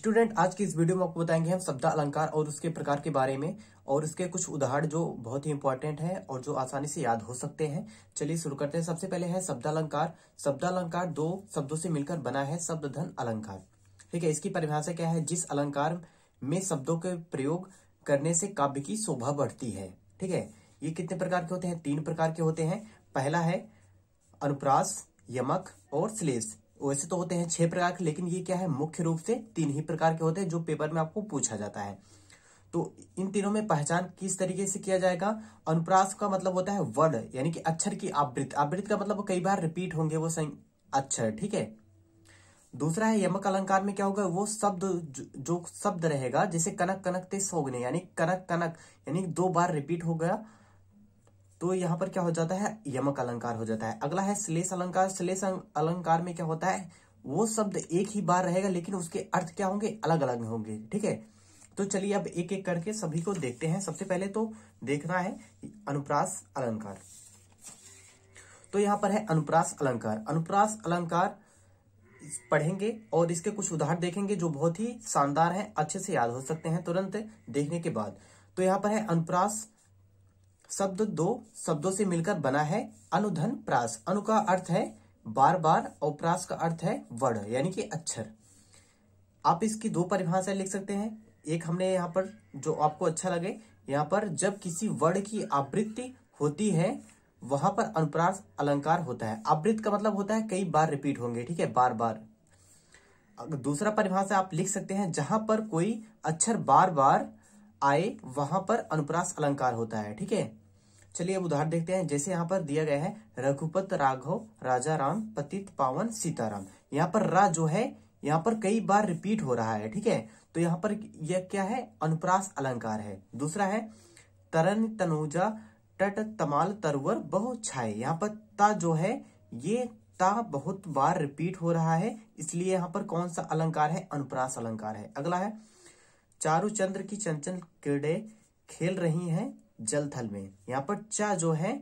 student आज की इस वीडियो में आपको बताएंगे हम शब्द अलंकार और उसके प्रकार के बारे में और उसके कुछ उदाहरण जो बहुत ही इंपॉर्टेंट है और जो आसानी से याद हो सकते हैं चलिए शुरू करते हैं सबसे पहले है शब्द अलंकार शब्द अलंकार दो शब्दों से मिलकर बना है शब्द धन अलंकार ठीक है इसकी परिभाषा क्या है जिस अलंकार में शब्दों के प्रयोग करने से काव्य की शोभा बढ़ती है ठीक है ये कितने प्रकार के होते हैं तीन प्रकार के होते हैं पहला है अनुप्रास यमक और श्लेष वैसे तो होते हैं छह प्रकार के लेकिन ये क्या है मुख्य रूप से तीन ही प्रकार के होते हैं जो पेपर में आपको पूछा जाता है तो इन तीनों में पहचान किस तरीके से किया जाएगा अनुप्रास का मतलब होता है वर्ड यानी कि अक्षर की आवृत्त आवृत का मतलब कई बार रिपीट होंगे वो अक्षर ठीक है दूसरा है यमक अलंकार में क्या होगा वो शब्द जो, शब्द रहेगा जैसे कनक कनक ते सोगने यानी कनक कनक यानी दो बार रिपीट हो गया तो यहाँ पर क्या हो जाता है यमक अलंकार हो जाता है अगला है श्लेष अलंकार श्लेष अं- अलंकार में क्या होता है वो शब्द एक ही बार रहेगा लेकिन उसके अर्थ क्या होंगे अलग अलग होंगे ठीक है तो चलिए अब एक एक करके सभी को देखते हैं सबसे पहले तो देखना है अनुप्रास अलंकार तो यहाँ पर है अनुप्रास अलंकार अनुप्रास अलंकार पढ़ेंगे और इसके कुछ उदाहरण देखेंगे जो बहुत ही शानदार हैं अच्छे से याद हो सकते हैं तुरंत देखने के बाद तो यहाँ पर है अनुप्रास शब्द दो शब्दों से मिलकर बना है अनुधन प्रास अनु का अर्थ है बार बार और प्रास का अर्थ है वर्ण यानी कि अक्षर आप इसकी दो परिभाषा लिख सकते हैं एक हमने यहाँ पर जो आपको अच्छा लगे यहाँ पर जब किसी वर्ण की आवृत्ति होती है वहां पर अनुप्रास अलंकार होता है आवृत्त का मतलब होता है कई बार रिपीट होंगे ठीक है बार बार दूसरा परिभाषा आप लिख सकते हैं जहां पर कोई अक्षर बार बार आए वहां पर अनुप्रास अलंकार होता है ठीक है चलिए अब उदाहरण देखते हैं जैसे यहाँ पर दिया गया है रघुपत राघव राजा राम पतित पावन सीताराम यहाँ पर रा जो है यहाँ पर कई बार रिपीट हो रहा है ठीक है तो यहाँ पर यह क्या है अनुप्रास अलंकार है दूसरा है तरन तनुजा टट तमाल तरवर बहु छाए यहाँ पर ता जो है ये ता बहुत बार रिपीट हो रहा है इसलिए यहाँ पर कौन सा अलंकार है अनुप्रास अलंकार है अगला है चारू चंद्र की चंचल किरणें खेल रही हैं जल थल में यहाँ पर चा जो है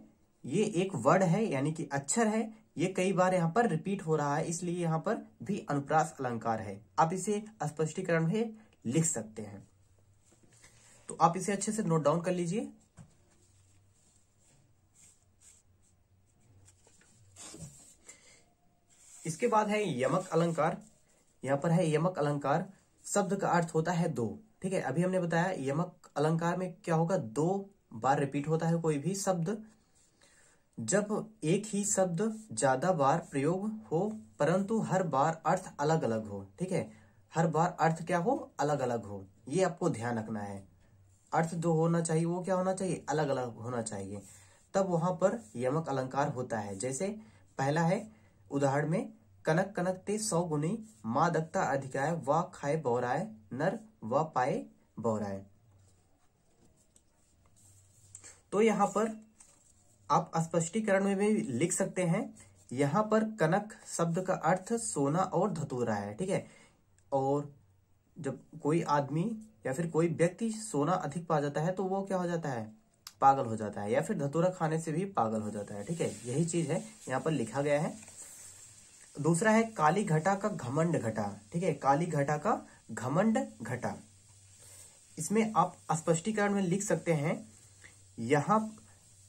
ये एक वर्ड है यानी कि अक्षर है ये कई बार यहाँ पर रिपीट हो रहा है इसलिए यहाँ पर भी अनुप्रास अलंकार है आप इसे स्पष्टीकरण में लिख सकते हैं तो आप इसे अच्छे से नोट डाउन कर लीजिए इसके बाद है यमक अलंकार यहां पर है यमक अलंकार शब्द का अर्थ होता है दो ठीक है अभी हमने बताया यमक अलंकार में क्या होगा दो बार रिपीट होता है कोई भी शब्द जब एक ही शब्द ज्यादा बार प्रयोग हो परंतु हर बार अर्थ अलग अलग हो ठीक है हर बार अर्थ क्या हो अलग अलग हो ये आपको ध्यान रखना है अर्थ जो होना चाहिए वो क्या होना चाहिए अलग अलग होना चाहिए तब वहां पर यमक अलंकार होता है जैसे पहला है उदाहरण में कनक कनक ते सौ गुणी माँ दत्ता अधिकाय व खाए बौराय नर व पाए बौराए तो यहां पर आप स्पष्टीकरण में भी लिख सकते हैं यहां पर कनक शब्द का अर्थ सोना और धतूरा है ठीक है और जब कोई आदमी या फिर कोई व्यक्ति सोना अधिक पा जाता है तो वो क्या हो जाता है पागल हो जाता है या फिर धतूरा खाने से भी पागल हो जाता है ठीक है यही चीज है यहाँ पर लिखा गया है दूसरा है काली घटा का घमंड घटा ठीक है काली घटा का घमंड घटा इसमें आप स्पष्टीकरण में लिख सकते हैं यहां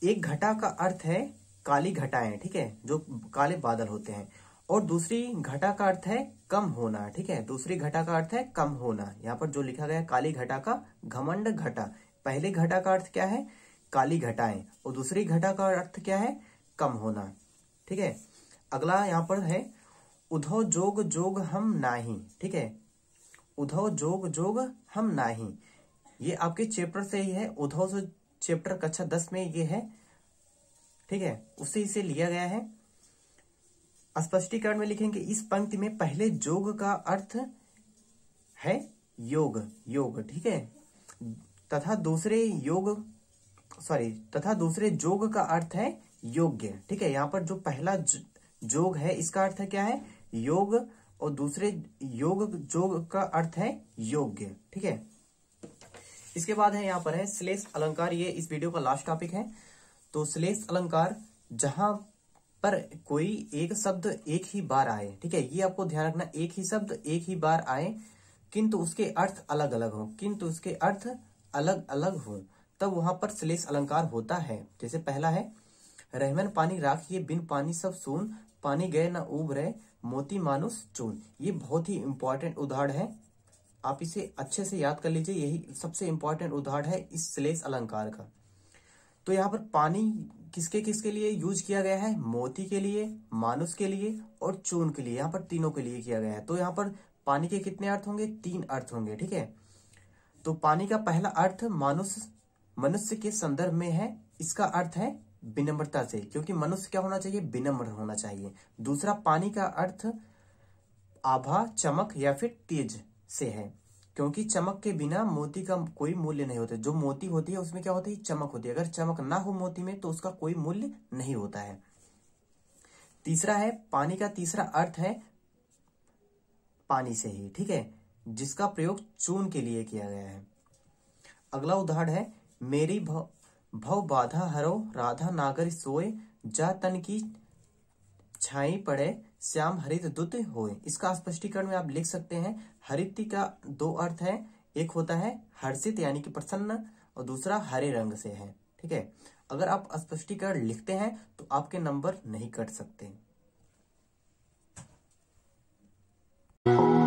एक घटा का अर्थ है काली घटाएं ठीक है जो काले बादल होते हैं और दूसरी घटा का अर्थ है कम होना ठीक है दूसरी घटा का अर्थ है कम होना यहां पर जो लिखा गया काली घटा का घमंड घटा पहले घटा का अर्थ क्या है काली घटाएं और दूसरी घटा का अर्थ क्या है कम होना ठीक है अगला यहां पर है उधो जोग जोग हम नाही ठीक है उधव जोग जोग हम नाही ये आपके चैप्टर से ही है उधव से चैप्टर कक्षा दस में ये है ठीक है उसे इसे लिया गया है स्पष्टीकरण में लिखेंगे इस पंक्ति में पहले जोग का अर्थ है योग योग ठीक है तथा दूसरे योग सॉरी तथा दूसरे जोग का अर्थ है योग्य ठीक है यहां पर जो पहला जोग है इसका अर्थ क्या है योग और दूसरे योग जोग का अर्थ है योग्य ठीक है इसके बाद है यहाँ पर है श्लेष अलंकार ये इस वीडियो का लास्ट टॉपिक है तो श्लेष अलंकार जहां पर कोई एक शब्द एक ही बार आए ठीक है ये आपको ध्यान रखना एक ही शब्द एक ही बार आए किंतु उसके अर्थ अलग अलग हो किंतु उसके अर्थ अलग अलग हो तब वहां पर श्लेष अलंकार होता है जैसे पहला है रहमन पानी राख ये बिन पानी सब सुन पानी गए ना उब रहे मोती मानुस चून ये बहुत ही इंपॉर्टेंट उदाहरण है आप इसे अच्छे से याद कर लीजिए यही सबसे इंपॉर्टेंट उदाहरण है इस श्लेष अलंकार का तो यहाँ पर पानी किसके किसके लिए यूज किया गया है मोती के लिए मानुस के लिए और चून के लिए यहाँ पर तीनों के लिए किया गया है तो यहाँ पर पानी के कितने अर्थ होंगे तीन अर्थ होंगे ठीक है तो पानी का पहला अर्थ मानुस मनुष्य के संदर्भ में है इसका अर्थ है विनम्रता से क्योंकि मनुष्य क्या होना चाहिए विनम्र होना चाहिए दूसरा पानी का अर्थ आभा चमक या फिर तेज से है क्योंकि चमक के बिना मोती का कोई मूल्य नहीं होता जो मोती होती है उसमें क्या होती है चमक होती है अगर चमक ना हो मोती में तो उसका कोई मूल्य नहीं होता है तीसरा है पानी का तीसरा अर्थ है पानी से ही ठीक है जिसका प्रयोग चून के लिए किया गया है अगला उदाहरण है मेरी भव बाधा हरो राधा नागर सोए जा तन की छाई पड़े श्याम हरित दुत होए इसका स्पष्टीकरण में आप लिख सकते हैं हरित का दो अर्थ है एक होता है हर्षित यानी कि प्रसन्न और दूसरा हरे रंग से है ठीक है अगर आप स्पष्टीकरण लिखते हैं तो आपके नंबर नहीं कट सकते